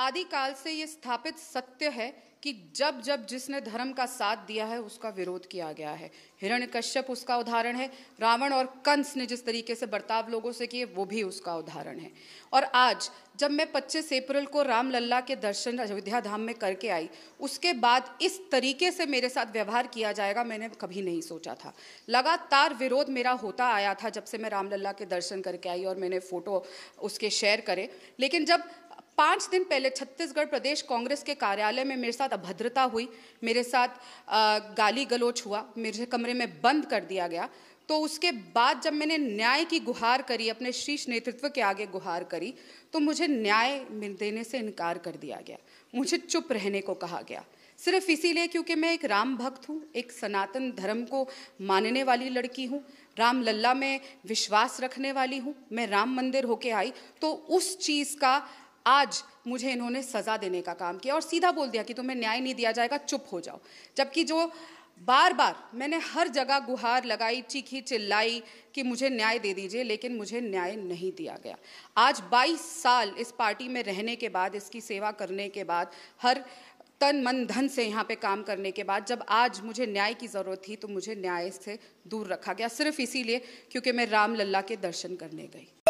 आदिकाल से ये स्थापित सत्य है कि जब जब जिसने धर्म का साथ दिया है उसका विरोध किया गया है कश्यप उसका उदाहरण है रावण और कंस ने जिस तरीके से बर्ताव लोगों से किए वो भी उसका उदाहरण है और आज जब मैं 25 अप्रैल को रामलला के दर्शन अयोध्या धाम में करके आई उसके बाद इस तरीके से मेरे साथ व्यवहार किया जाएगा मैंने कभी नहीं सोचा था लगातार विरोध मेरा होता आया था जब से मैं रामलला के दर्शन करके आई और मैंने फ़ोटो उसके शेयर करे लेकिन जब पाँच दिन पहले छत्तीसगढ़ प्रदेश कांग्रेस के कार्यालय में मेरे साथ अभद्रता हुई मेरे साथ गाली गलोच हुआ मेरे कमरे में बंद कर दिया गया तो उसके बाद जब मैंने न्याय की गुहार करी अपने शीर्ष नेतृत्व के आगे गुहार करी तो मुझे न्याय देने से इनकार कर दिया गया मुझे चुप रहने को कहा गया सिर्फ इसीलिए क्योंकि मैं एक राम भक्त हूँ एक सनातन धर्म को मानने वाली लड़की हूँ राम लल्ला में विश्वास रखने वाली हूँ मैं राम मंदिर होके आई तो उस चीज़ का आज मुझे इन्होंने सज़ा देने का काम किया और सीधा बोल दिया कि तुम्हें न्याय नहीं दिया जाएगा चुप हो जाओ जबकि जो बार बार मैंने हर जगह गुहार लगाई चीखी चिल्लाई कि मुझे न्याय दे दीजिए लेकिन मुझे न्याय नहीं दिया गया आज 22 साल इस पार्टी में रहने के बाद इसकी सेवा करने के बाद हर तन मन धन से यहाँ पे काम करने के बाद जब आज मुझे न्याय की ज़रूरत थी तो मुझे न्याय से दूर रखा गया सिर्फ इसीलिए क्योंकि मैं राम लल्ला के दर्शन करने गई